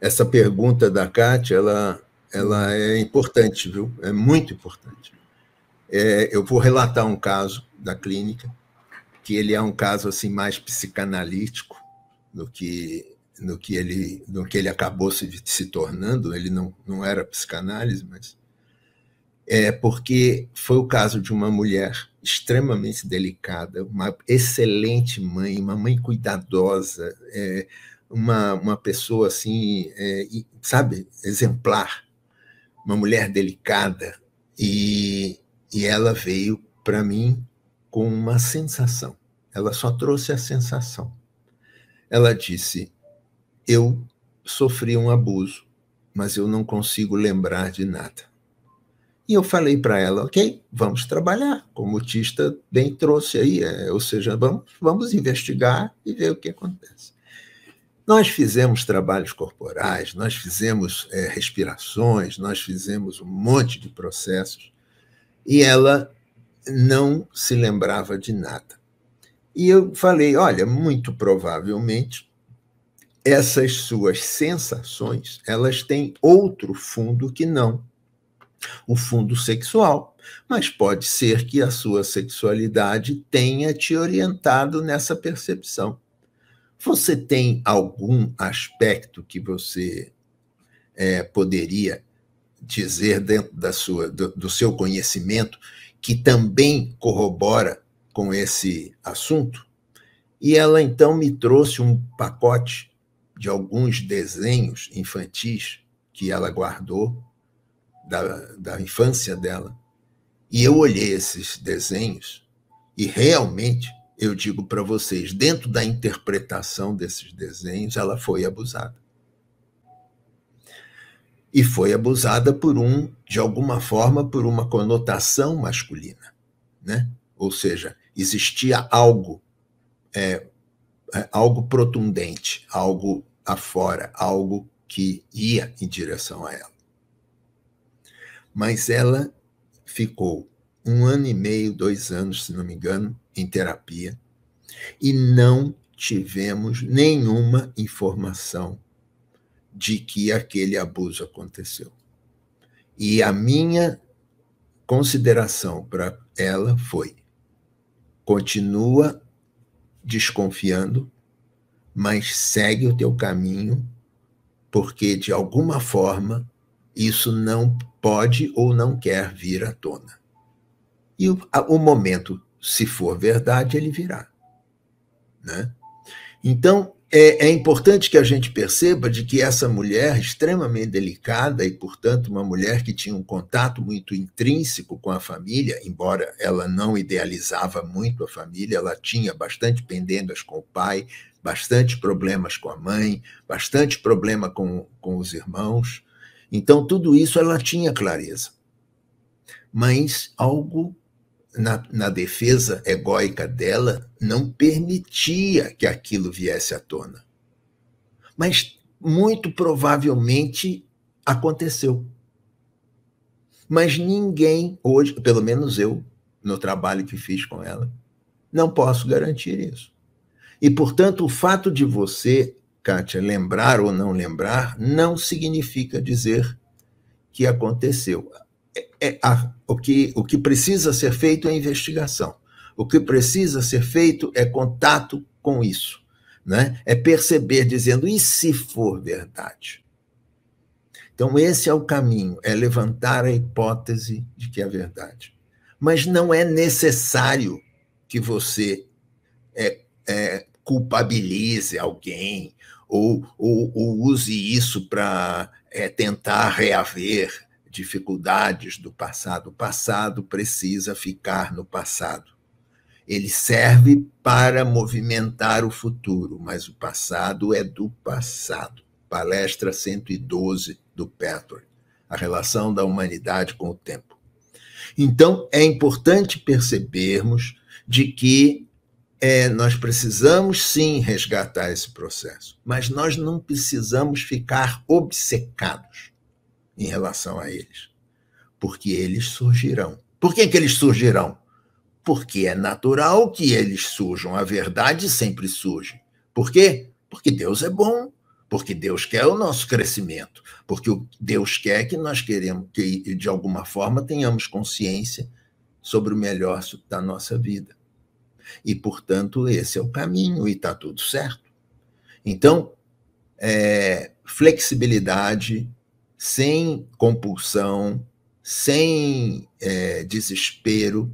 essa pergunta da Kátia, ela, ela é importante, viu? É muito importante. É, eu vou relatar um caso da clínica, que ele é um caso assim mais psicanalítico do que no que ele no que ele acabou se, se tornando. Ele não, não era psicanálise, mas é porque foi o caso de uma mulher extremamente delicada, uma excelente mãe, uma mãe cuidadosa, é, uma, uma pessoa assim, é, sabe, exemplar, uma mulher delicada, e, e ela veio para mim com uma sensação. Ela só trouxe a sensação. Ela disse: Eu sofri um abuso, mas eu não consigo lembrar de nada. E eu falei para ela, ok, vamos trabalhar, como o Tista bem trouxe aí, é, ou seja, vamos, vamos investigar e ver o que acontece. Nós fizemos trabalhos corporais, nós fizemos é, respirações, nós fizemos um monte de processos e ela não se lembrava de nada. E eu falei: olha, muito provavelmente essas suas sensações elas têm outro fundo que não o fundo sexual. Mas pode ser que a sua sexualidade tenha te orientado nessa percepção. Você tem algum aspecto que você é, poderia dizer dentro da sua, do, do seu conhecimento que também corrobora com esse assunto? E ela então me trouxe um pacote de alguns desenhos infantis que ela guardou da, da infância dela. E eu olhei esses desenhos e realmente eu digo para vocês, dentro da interpretação desses desenhos, ela foi abusada. E foi abusada por um, de alguma forma, por uma conotação masculina, né? Ou seja, existia algo, é, é algo protundente, algo afora, algo que ia em direção a ela. Mas ela ficou um ano e meio, dois anos, se não me engano, em terapia, e não tivemos nenhuma informação de que aquele abuso aconteceu. E a minha consideração para ela foi: continua desconfiando, mas segue o teu caminho, porque de alguma forma isso não pode ou não quer vir à tona. E o, a, o momento, se for verdade, ele virá. Né? Então, é, é, importante que a gente perceba de que essa mulher, extremamente delicada e, portanto, uma mulher que tinha um contato muito intrínseco com a família, embora ela não idealizava muito a família, ela tinha bastante pendendas com o pai, bastante problemas com a mãe, bastante problema com, com os irmãos. Então, tudo isso ela tinha clareza. Mas algo na, na defesa egóica dela, não permitia que aquilo viesse à tona. Mas muito provavelmente aconteceu. Mas ninguém hoje, pelo menos eu, no trabalho que fiz com ela, não posso garantir isso. E, portanto, o fato de você, Kátia, lembrar ou não lembrar, não significa dizer que aconteceu. É, é a, o, que, o que precisa ser feito é investigação. O que precisa ser feito é contato com isso. Né? É perceber, dizendo, e se for verdade? Então, esse é o caminho, é levantar a hipótese de que é verdade. Mas não é necessário que você é, é, culpabilize alguém ou, ou, ou, use isso para é, tentar reaver dificuldades do passado. O passado precisa ficar no passado. Ele serve para movimentar o futuro, mas o passado é do passado. Palestra 112 do Petro, a relação da humanidade com o tempo. Então, é importante percebermos de que é, nós precisamos sim resgatar esse processo, mas nós não precisamos ficar obcecados em relação a eles. Porque eles surgirão. Por que, que eles surgirão? Porque é natural que eles surjam. A verdade sempre surge. Por quê? Porque Deus é bom, porque Deus quer o nosso crescimento, porque Deus quer que nós queremos que de alguma forma tenhamos consciência sobre o melhor da nossa vida. E portanto esse é o caminho e está tudo certo. Então é, flexibilidade, sem compulsão, sem é, desespero,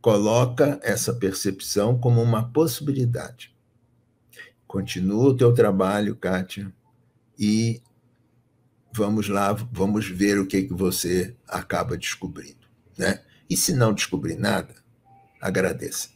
coloca essa percepção como uma possibilidade. Continua o teu trabalho, Kátia, e vamos lá, vamos ver o que, que você acaba descobrindo. Né? E se não descobrir nada, agradeça.